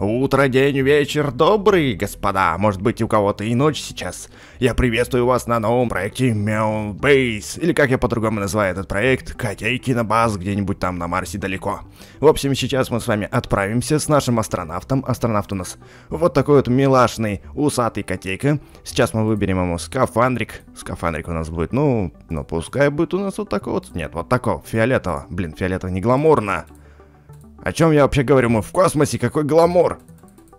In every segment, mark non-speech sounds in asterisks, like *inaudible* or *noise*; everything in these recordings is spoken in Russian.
Утро, день, вечер, добрый, господа, может быть у кого-то и ночь сейчас. Я приветствую вас на новом проекте Meow Base, или как я по-другому называю этот проект, Котей баз где-нибудь там на Марсе далеко. В общем, сейчас мы с вами отправимся с нашим астронавтом, астронавт у нас вот такой вот милашный, усатый котейка. Сейчас мы выберем ему скафандрик, скафандрик у нас будет, ну, ну пускай будет у нас вот такой вот, нет, вот такого, фиолетового, блин, фиолетово не гламурно. О чем я вообще говорю? Мы в космосе, какой гламур.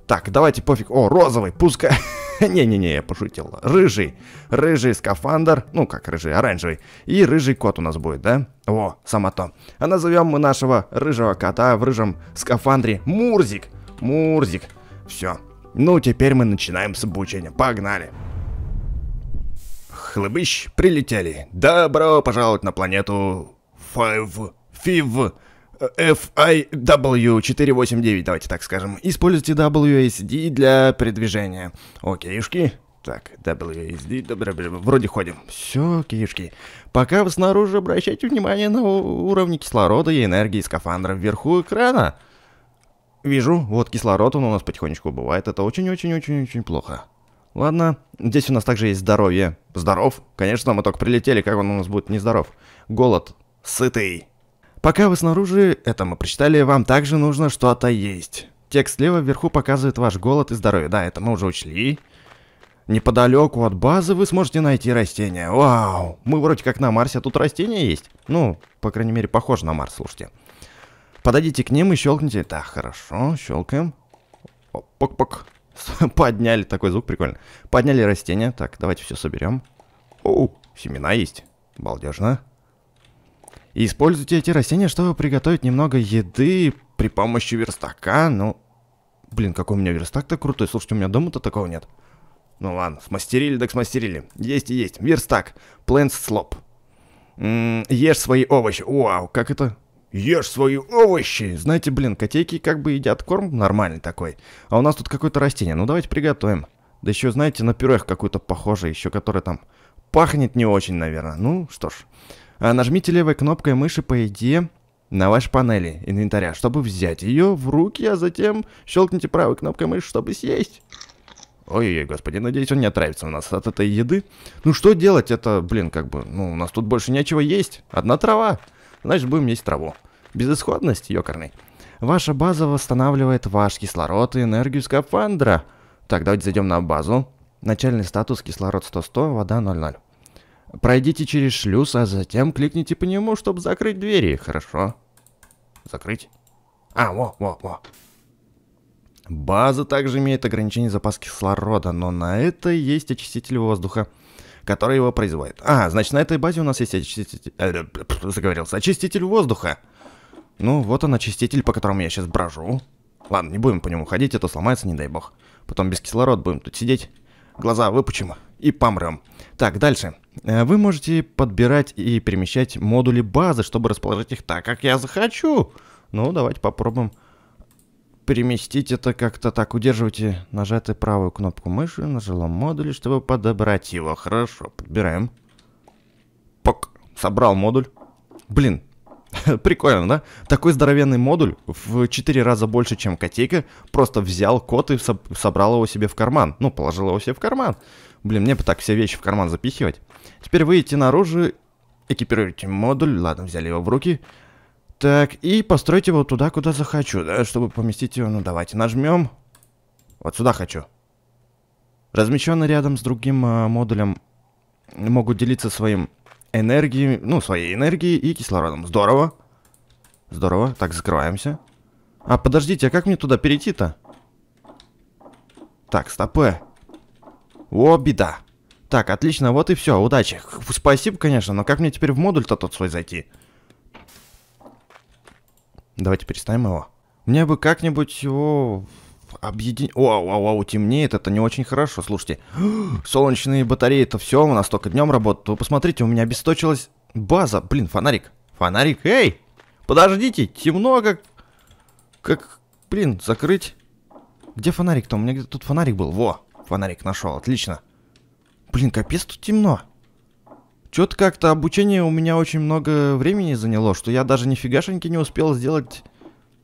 Так, давайте пофиг. О, розовый, пускай. *laughs* Не-не-не, я пошутил. Рыжий. Рыжий скафандр. Ну, как рыжий, оранжевый. И рыжий кот у нас будет, да? О, само то. А назовем мы нашего рыжего кота в рыжем скафандре Мурзик. Мурзик. Все. Ну, теперь мы начинаем с обучения. Погнали. Хлыбыщ, прилетели. Добро пожаловать на планету Five Five FIW489, давайте так скажем. Используйте WSD для передвижения. Окейшки. Так, WSD, вроде ходим. Все, кишки. Пока вы снаружи, обращайте внимание на уровни кислорода и энергии скафандра вверху экрана. Вижу, вот кислород, он у нас потихонечку убывает. Это очень-очень-очень-очень плохо. Ладно, здесь у нас также есть здоровье. Здоров? Конечно, мы только прилетели, как он у нас будет нездоров? Голод. Сытый. Пока вы снаружи, это мы прочитали, вам также нужно что-то есть. Текст слева вверху показывает ваш голод и здоровье. Да, это мы уже учли. Неподалеку от базы вы сможете найти растения. Вау! Мы вроде как на Марсе, а тут растения есть. Ну, по крайней мере, похоже на Марс, слушайте. Подойдите к ним и щелкните. Так, хорошо, щелкаем. Пок-пок. *laughs* Подняли, такой звук прикольно. Подняли растения. Так, давайте все соберем. О, семена есть. Балдежно. И используйте эти растения, чтобы приготовить немного еды при помощи верстака. Ну, блин, какой у меня верстак-то крутой. Слушайте, у меня дома-то такого нет. Ну ладно, смастерили так смастерили. Есть и есть. Верстак. Plants Slop. ешь свои овощи. Вау, как это? Ешь свои овощи! Знаете, блин, котейки как бы едят корм нормальный такой. А у нас тут какое-то растение. Ну давайте приготовим. Да еще, знаете, на пюрех какое то похожее еще, которое там пахнет не очень, наверное. Ну, что ж. А нажмите левой кнопкой мыши по идее на вашей панели инвентаря, чтобы взять ее в руки, а затем щелкните правой кнопкой мыши, чтобы съесть. Ой-ой, господи, надеюсь, он не отравится у нас от этой еды. Ну что делать? Это, блин, как бы, ну, у нас тут больше нечего есть. Одна трава. Значит, будем есть траву. Безысходность, ёкарный. Ваша база восстанавливает ваш кислород и энергию скафандра. Так, давайте зайдем на базу. Начальный статус, кислород 100-100, вода 00. Пройдите через шлюз, а затем кликните по нему, чтобы закрыть двери, хорошо? Закрыть? А, во, во, во. База также имеет ограничение запас кислорода, но на это есть очиститель воздуха, который его производит. А, значит, на этой базе у нас есть очиститель... Э, э, э, заговорился. Очиститель воздуха. Ну, вот он, очиститель, по которому я сейчас брожу. Ладно, не будем по нему ходить, это а сломается, не дай бог. Потом без кислорода будем тут сидеть. Глаза выпучим и помрем. Так, дальше. Э, вы можете подбирать и перемещать модули базы, чтобы расположить их так, как я захочу. Ну, давайте попробуем переместить это как-то так. Удерживайте нажатой правую кнопку мыши на жилом модуле, чтобы подобрать его. Хорошо, подбираем. Пок, собрал модуль. Блин, *laughs* прикольно, да? Такой здоровенный модуль в 4 раза больше, чем котейка. Просто взял кот и собрал его себе в карман. Ну, положил его себе в карман. Блин, мне бы так все вещи в карман запихивать. Теперь выйти наружу, экипируйте модуль, ладно, взяли его в руки. Так, и постройте его туда, куда захочу, да, чтобы поместить его, ну давайте нажмем. Вот сюда хочу. Размещенные рядом с другим э, модулем могут делиться своим энергией, ну, своей энергией и кислородом. Здорово. Здорово, так, закрываемся. А, подождите, а как мне туда перейти-то? Так, стопы. О, беда. Так, отлично, вот и все, удачи. Спасибо, конечно, но как мне теперь в модуль-то тот свой зайти? Давайте переставим его. Мне бы как-нибудь его объединить... Вау, вау, вау, темнеет, это не очень хорошо, слушайте. *gasps* Солнечные батареи это все, у нас только днем работают. Вы посмотрите, у меня обесточилась база. Блин, фонарик. Фонарик, эй! Подождите, темно как... Как, блин, закрыть. Где фонарик-то? У меня где-то тут фонарик был. Во, фонарик нашел, отлично. Отлично. Блин, капец, тут темно. Чё-то как-то обучение у меня очень много времени заняло, что я даже нифигашеньки не успел сделать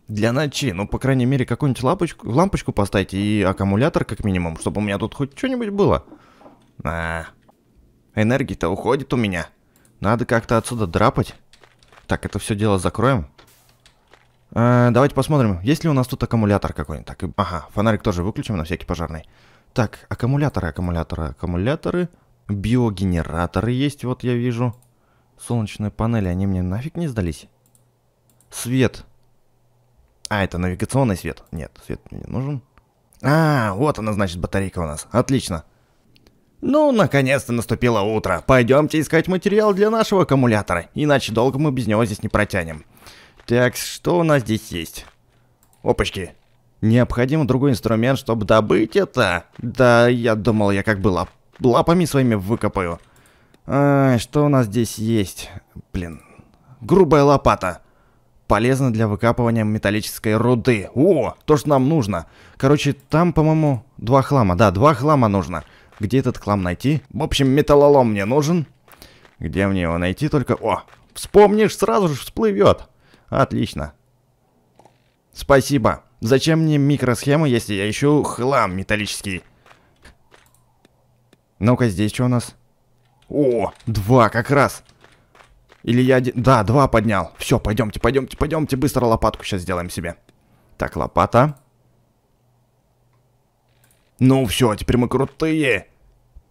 для ночи. Ну, по крайней мере, какую-нибудь лампочку, лампочку поставить и аккумулятор как минимум, чтобы у меня тут хоть что-нибудь было. А, энергии-то уходит у меня. Надо как-то отсюда драпать. Так, это все дело закроем. А, давайте посмотрим, есть ли у нас тут аккумулятор какой-нибудь. ага, фонарик тоже выключим на всякий пожарный. Так, аккумуляторы, аккумуляторы, аккумуляторы. Биогенераторы есть, вот я вижу. Солнечные панели, они мне нафиг не сдались? Свет. А, это навигационный свет. Нет, свет мне не нужен. А, вот она, значит, батарейка у нас. Отлично. Ну, наконец-то наступило утро. Пойдемте искать материал для нашего аккумулятора, иначе долго мы без него здесь не протянем. Так, что у нас здесь есть? Опачки, Необходим другой инструмент, чтобы добыть это. Да, я думал, я как бы лап лапами своими выкопаю. А, что у нас здесь есть? Блин. Грубая лопата. Полезна для выкапывания металлической руды. О, то, что нам нужно. Короче, там, по-моему, два хлама. Да, два хлама нужно. Где этот хлам найти? В общем, металлолом мне нужен. Где мне его найти только... О, вспомнишь, сразу же всплывет. Отлично. Спасибо. Зачем мне микросхема, если я ищу хлам металлический? Ну-ка, здесь что у нас? О, два как раз. Или я один... Да, два поднял. Все, пойдемте, пойдемте, пойдемте. Быстро лопатку сейчас сделаем себе. Так, лопата. Ну все, теперь мы крутые.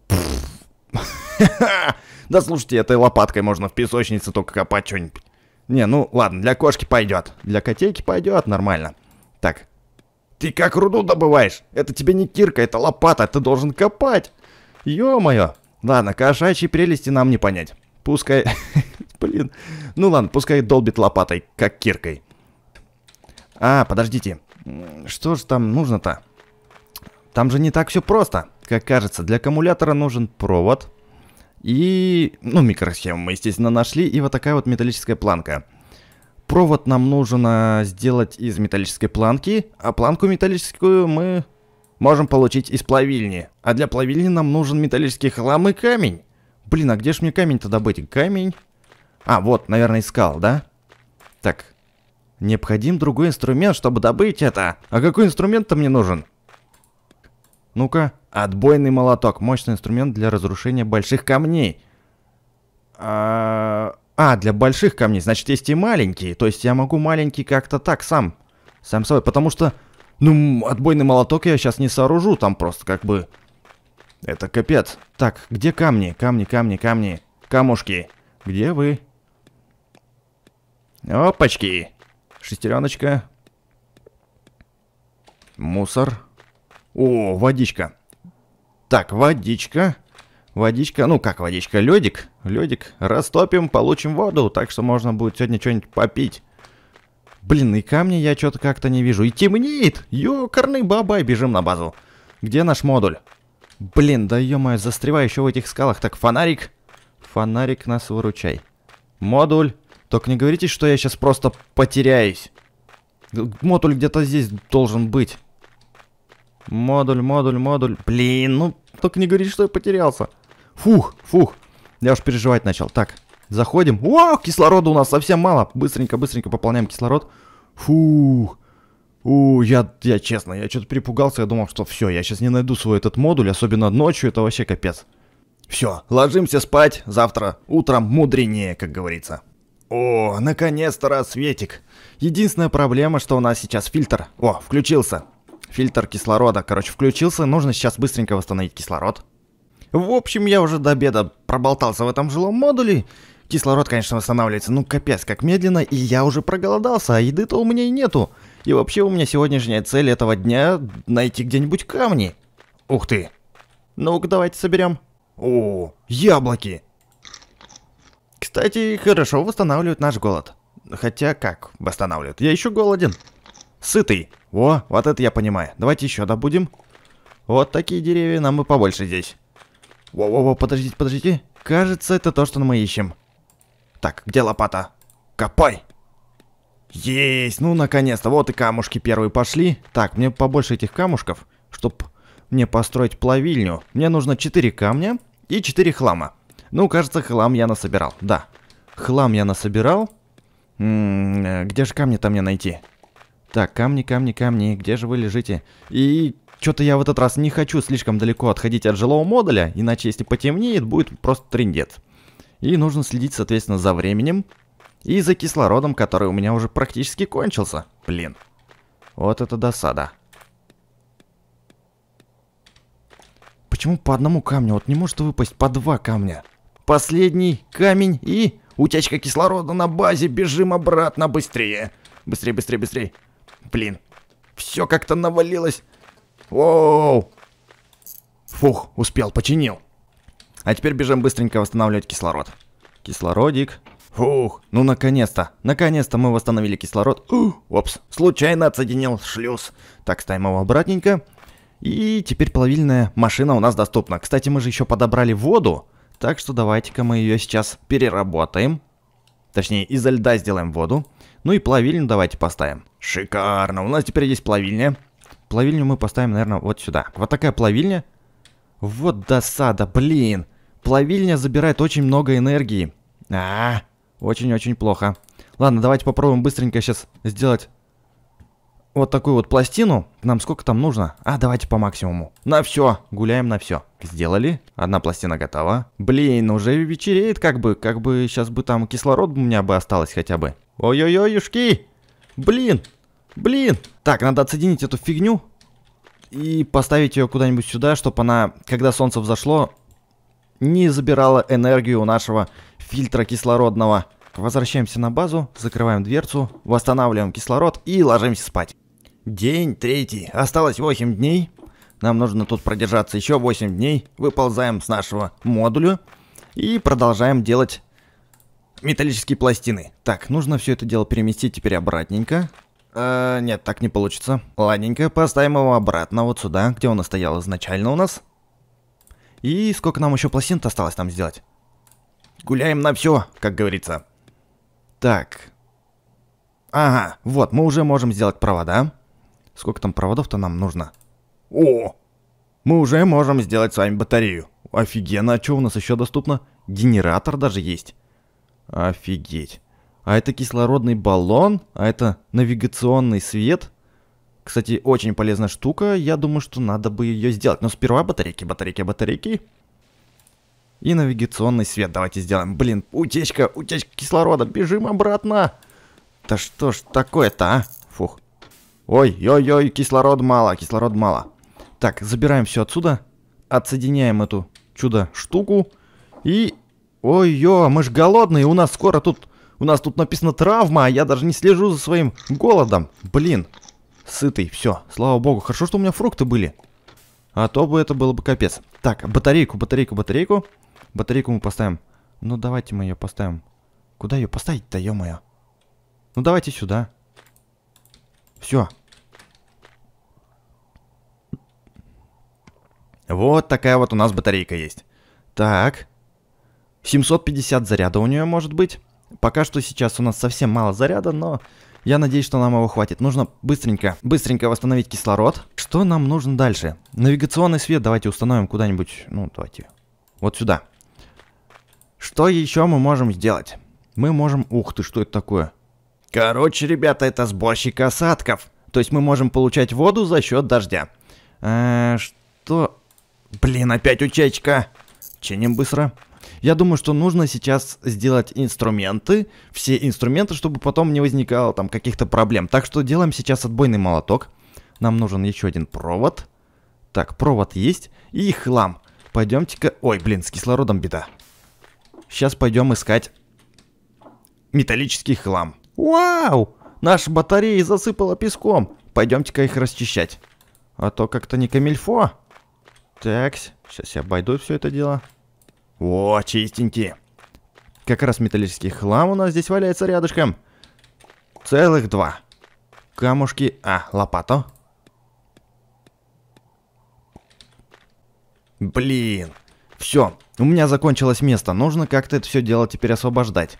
*laughs* Да слушайте, этой лопаткой можно в песочнице только копать что-нибудь. Не, ну ладно, для кошки пойдет. Для котейки пойдет, нормально. Так. Ты как руду добываешь? Это тебе не кирка, это лопата, ты должен копать. Ё-моё. Ладно, кошачьи прелести нам не понять. Пускай... *laughs* Блин. Ну ладно, пускай долбит лопатой, как киркой. А, подождите. Что же там нужно-то? Там же не так все просто. Как кажется, для аккумулятора нужен провод. И... Ну, микросхему мы, естественно, нашли. И вот такая вот металлическая планка. Планка. Провод нам нужно сделать из металлической планки, а планку металлическую мы можем получить из плавильни. А для плавильни нам нужен металлический хлам и камень. Блин, а где же мне камень-то добыть? Камень. А, вот, наверное, искал, да? Так. Необходим другой инструмент, чтобы добыть это. А какой инструмент-то мне нужен? Ну-ка. Отбойный молоток. Мощный инструмент для разрушения больших камней. А... А, для больших камней. Значит, есть и маленькие. То есть я могу маленький как-то так сам. Сам собой. Потому что, ну, отбойный молоток я сейчас не сооружу. Там просто как бы... Это капец. Так, где камни? Камни, камни, камни. Камушки. Где вы? Опачки. Шестереночка. Мусор. О, водичка. Так, водичка. Водичка, ну как водичка, ледик, ледик. Растопим, получим воду, так что можно будет сегодня что-нибудь попить. Блин, и камни я что-то как-то не вижу. И темнеет! Ёкарный бабай, бежим на базу. Где наш модуль? Блин, да ё-моё, застреваю еще в этих скалах. Так, фонарик. Фонарик нас выручай. Модуль. Только не говорите, что я сейчас просто потеряюсь. Модуль где-то здесь должен быть. Модуль, модуль, модуль. Блин, ну только не говорите, что я потерялся. Фух, фух. Я уж переживать начал. Так, заходим. О, кислорода у нас совсем мало. Быстренько, быстренько пополняем кислород. Фух. У, я, я честно, я что-то перепугался. Я думал, что все, я сейчас не найду свой этот модуль, особенно ночью. Это вообще капец. Все, ложимся спать. Завтра утром мудренее, как говорится. О, наконец-то рассветик. Единственная проблема, что у нас сейчас фильтр. О, включился. Фильтр кислорода, короче, включился. Нужно сейчас быстренько восстановить кислород. В общем, я уже до обеда проболтался в этом жилом модуле. Кислород, конечно, восстанавливается, ну капец, как медленно, и я уже проголодался, а еды-то у меня и нету. И вообще у меня сегодняшняя цель этого дня — найти где-нибудь камни. Ух ты. Ну-ка, давайте соберем. О, яблоки. Кстати, хорошо восстанавливают наш голод. Хотя как восстанавливают? Я еще голоден. Сытый. О, вот это я понимаю. Давайте еще добудем. Вот такие деревья нам и побольше здесь. Воу-воу-воу, подождите, подождите. Кажется, это то, что мы ищем. Так, где лопата? Копай! Есть! Ну, наконец-то. Вот и камушки первые пошли. Так, мне побольше этих камушков, чтобы мне построить плавильню. Мне нужно 4 камня и 4 хлама. Ну, кажется, хлам я насобирал. Да, хлам я насобирал. М -м э, -м, где же камни-то мне найти? Так, камни, камни, камни, где же вы лежите? И что-то я в этот раз не хочу слишком далеко отходить от жилого модуля, иначе если потемнеет, будет просто триндец. И нужно следить, соответственно, за временем и за кислородом, который у меня уже практически кончился. Блин. Вот это досада. Почему по одному камню? Вот не может выпасть по два камня. Последний камень и... Утечка кислорода на базе, бежим обратно, быстрее. Быстрее, быстрее, быстрее. Блин, все как-то навалилось. Воу! Фух, успел, починил. А теперь бежим быстренько восстанавливать кислород. Кислородик. Фух, ну наконец-то, наконец-то мы восстановили кислород. опс, случайно отсоединил шлюз. Так, ставим его обратненько. И теперь плавильная машина у нас доступна. Кстати, мы же еще подобрали воду, так что давайте-ка мы ее сейчас переработаем. Точнее, изо льда сделаем воду. Ну и плавильню давайте поставим. Шикарно, у нас теперь есть плавильня. Плавильню мы поставим, наверное, вот сюда. Вот такая плавильня. Вот досада, блин. Плавильня забирает очень много энергии. А, очень-очень плохо. Ладно, давайте попробуем быстренько сейчас сделать вот такую вот пластину. Нам сколько там нужно? А, давайте по максимуму. На все, гуляем на все. Сделали. Одна пластина готова. Блин, уже вечереет как бы. Как бы сейчас бы там кислород у меня бы осталось хотя бы. Ой-ой-ой, юшки. Блин, Блин! Так, надо отсоединить эту фигню и поставить ее куда-нибудь сюда, чтобы она, когда солнце взошло, не забирала энергию у нашего фильтра кислородного. Возвращаемся на базу, закрываем дверцу, восстанавливаем кислород и ложимся спать. День третий. Осталось 8 дней. Нам нужно тут продержаться еще 8 дней. Выползаем с нашего модуля и продолжаем делать металлические пластины. Так, нужно все это дело переместить теперь обратненько. Э, нет, так не получится. Ладненько, поставим его обратно вот сюда, где он и стоял изначально у нас. И сколько нам еще пластин то осталось там сделать? Гуляем на все, как говорится. Так. Ага, вот, мы уже можем сделать провода. Сколько там проводов-то нам нужно? О! Мы уже можем сделать с вами батарею. Офигенно, а что у нас еще доступно? Генератор даже есть. Офигеть. А это кислородный баллон? А это навигационный свет? Кстати, очень полезная штука. Я думаю, что надо бы ее сделать. Но сперва батарейки, батарейки, батарейки. И навигационный свет давайте сделаем. Блин, утечка, утечка кислорода. Бежим обратно. Да что ж такое-то, а? Фух. Ой-ой-ой, кислород мало, кислород мало. Так, забираем все отсюда. Отсоединяем эту чудо-штуку. И... Ой-ё, мы ж голодные, у нас скоро тут у нас тут написано травма, а я даже не слежу за своим голодом. Блин. Сытый, все. Слава богу. Хорошо, что у меня фрукты были. А то бы это было бы капец. Так, батарейку, батарейку, батарейку. Батарейку мы поставим. Ну, давайте мы ее поставим. Куда ее поставить-то, ё-моё? Ну, давайте сюда. Все. Вот такая вот у нас батарейка есть. Так. 750 заряда у нее может быть. Пока что сейчас у нас совсем мало заряда, но я надеюсь, что нам его хватит. Нужно быстренько, быстренько восстановить кислород. Что нам нужно дальше? Навигационный свет давайте установим куда-нибудь, ну давайте, вот сюда. Что еще мы можем сделать? Мы можем... Ух ты, что это такое? Короче, ребята, это сборщик осадков. То есть мы можем получать воду за счет дождя. Э, что? Блин, опять утечка. Чиним быстро. Я думаю, что нужно сейчас сделать инструменты, все инструменты, чтобы потом не возникало там каких-то проблем. Так что делаем сейчас отбойный молоток. Нам нужен еще один провод. Так, провод есть. И хлам. Пойдемте-ка... Ой, блин, с кислородом беда. Сейчас пойдем искать металлический хлам. Вау! Наша батарея засыпала песком. Пойдемте-ка их расчищать. А то как-то не камильфо. Так, сейчас я обойду все это дело. О, чистенькие. Как раз металлический хлам у нас здесь валяется рядышком. Целых два. Камушки... А, лопата. Блин. Все, у меня закончилось место. Нужно как-то это все дело теперь освобождать.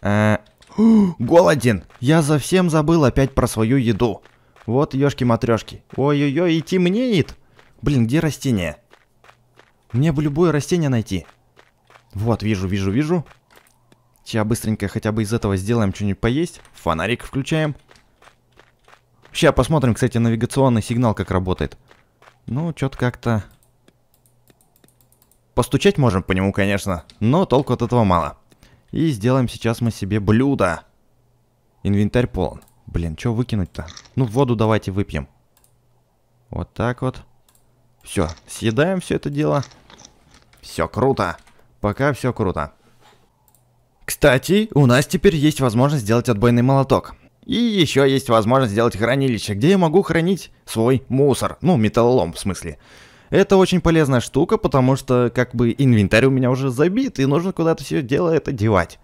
А... *gasps* Голоден. Я совсем забыл опять про свою еду. Вот, ёшки матрешки. ой Ой-ой-ой, и темнеет. Блин, где растение? Мне бы любое растение найти. Вот, вижу, вижу, вижу. Сейчас быстренько хотя бы из этого сделаем что-нибудь поесть. Фонарик включаем. Сейчас посмотрим, кстати, навигационный сигнал как работает. Ну, что-то как-то... Постучать можем по нему, конечно, но толку от этого мало. И сделаем сейчас мы себе блюдо. Инвентарь полон. Блин, что выкинуть-то? Ну, воду давайте выпьем. Вот так вот. Все, съедаем все это дело. Все круто. Пока все круто. Кстати, у нас теперь есть возможность сделать отбойный молоток. И еще есть возможность сделать хранилище, где я могу хранить свой мусор. Ну, металлолом в смысле. Это очень полезная штука, потому что как бы инвентарь у меня уже забит, и нужно куда-то все дело это девать.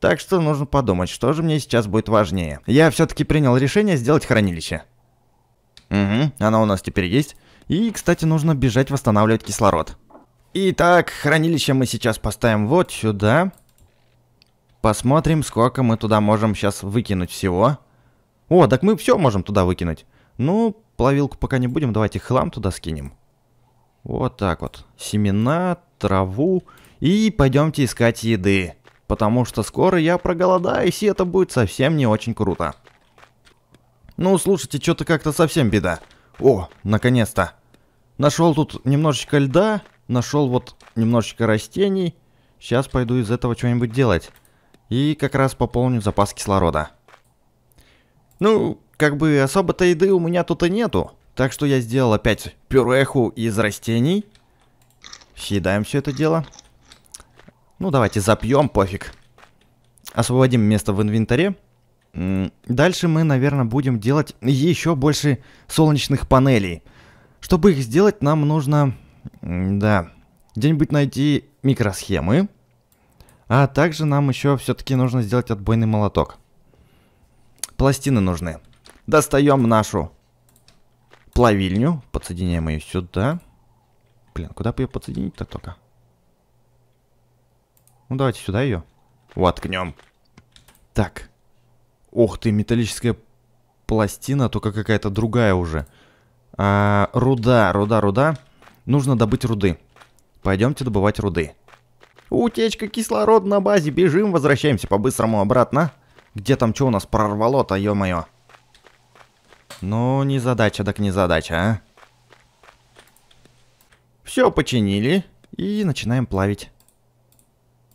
Так что нужно подумать, что же мне сейчас будет важнее. Я все-таки принял решение сделать хранилище. Угу, оно у нас теперь есть. И, кстати, нужно бежать восстанавливать кислород. Итак, хранилище мы сейчас поставим вот сюда. Посмотрим, сколько мы туда можем сейчас выкинуть всего. О, так мы все можем туда выкинуть. Ну, плавилку пока не будем, давайте хлам туда скинем. Вот так вот. Семена, траву. И пойдемте искать еды. Потому что скоро я проголодаюсь, и это будет совсем не очень круто. Ну, слушайте, что-то как-то совсем беда. О, наконец-то. Нашел тут немножечко льда, нашел вот немножечко растений. Сейчас пойду из этого что-нибудь делать. И как раз пополню запас кислорода. Ну, как бы особо-то еды у меня тут и нету. Так что я сделал опять пюреху из растений. Съедаем все это дело. Ну, давайте запьем, пофиг. Освободим место в инвентаре. Дальше мы, наверное, будем делать еще больше солнечных панелей. Чтобы их сделать, нам нужно... Да, где-нибудь найти микросхемы. А также нам еще все-таки нужно сделать отбойный молоток. Пластины нужны. Достаем нашу плавильню. Подсоединяем ее сюда. Блин, куда бы ее подсоединить-то только? Ну, давайте сюда ее. Воткнем. Так. Ох ты, металлическая пластина, только какая-то другая уже. А, руда, руда, руда. Нужно добыть руды. Пойдемте добывать руды. Утечка кислорода на базе, бежим, возвращаемся по-быстрому обратно. Где там что у нас прорвало-то, ё-моё? Ну, не задача, так не задача, а. Все починили и начинаем плавить.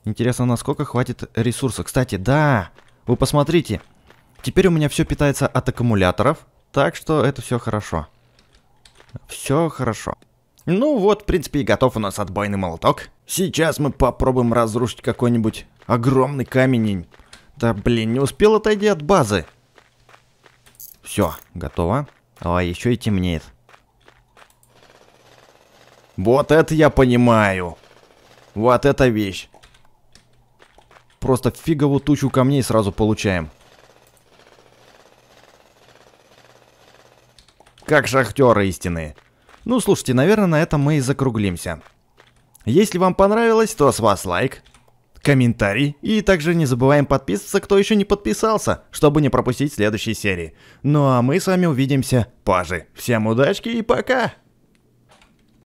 Интересно, насколько хватит ресурса. Кстати, да, вы посмотрите, Теперь у меня все питается от аккумуляторов, так что это все хорошо. Все хорошо. Ну вот, в принципе, и готов у нас отбойный молоток. Сейчас мы попробуем разрушить какой-нибудь огромный камень. Да блин, не успел отойти от базы. Все, готово. А еще и темнеет. Вот это я понимаю. Вот эта вещь. Просто фиговую тучу камней сразу получаем. Как шахтеры истины. Ну, слушайте, наверное, на этом мы и закруглимся. Если вам понравилось, то с вас лайк, комментарий и также не забываем подписываться, кто еще не подписался, чтобы не пропустить следующей серии. Ну а мы с вами увидимся позже. Всем удачки и пока!